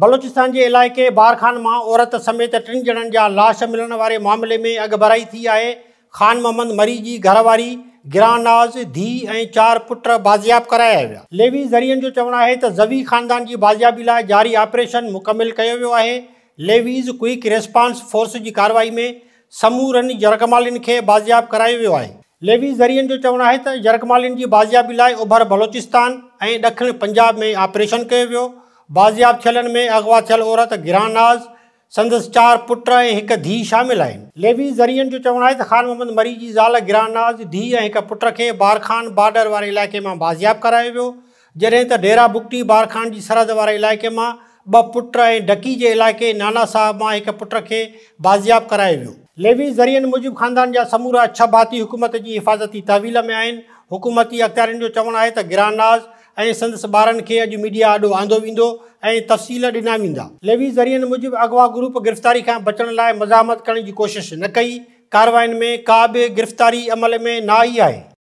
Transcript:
बलोचिस्तान के इलाक़े बारखान में औरत समेत टिन ॼणनि जहाँ लाश मिलने वाले मामले में अगभराई थी है ख़ान मोहम्मद मरी की घरवारी गिरानाज़ धी ए चार पुट बाज़ियाब कराया वह लेवी जरियन जो चवणु है ज़वी ख़ानदान की बाज़ियाबी ला जारी ऑपरेशन मुकम्मिल किया लेवीज़ क्विक रेस्पॉन्स फोर्स की कार्रवाई में समूरन जरकमाल के बाज़ियाब कराया वो है लेवी जरियन जो चवणु है त बाज़ियाबी ला उभर बलोचिस्तान ए ॾखिण पंजाब में ऑपरेशन किया वो बाज़ियाब छलनि में अगवा थियल औरत गिरानाज़ संदसि चार पुट ऐं हिकु धीउ शामिल लेवी जरियन जो चवणु आहे ख़ान मोहम्मद मरी की ज़ाल गिरानाज़ धी ऐं हिकु पुट के बारखान बॉर्डर वे इलाके में बाज़ियाब करायो वो जॾहिं त डेरा बुकटी बारखान की सरहद वे इलाके मां ॿ पुट ऐं डकी के इलाक़े नाना साहब में एक पुट के बाज़ियाब करायो वो लेवी जरियन मूजिबि ख़ानदान जा समूरा छह भाती हुकूमत की हिफ़ाज़ती तहवील में आहिनि हुकूमती अख्तियार चवण है आहे गिरानाज़ ऐं संदसि ॿारनि खे अॼु मीडिया ॾाढो आंदो वेंदो ऐं तफ़सील ॾिना वेंदा लेवी ज़रियनि मूजिबि अॻुवा ग्रुप गिरफ़्तारी खां बचण लाइ मज़ामत करण जी कोशिशि न कई कारवाइनि में का बि गिरफ़्तारी अमल में न आई आहे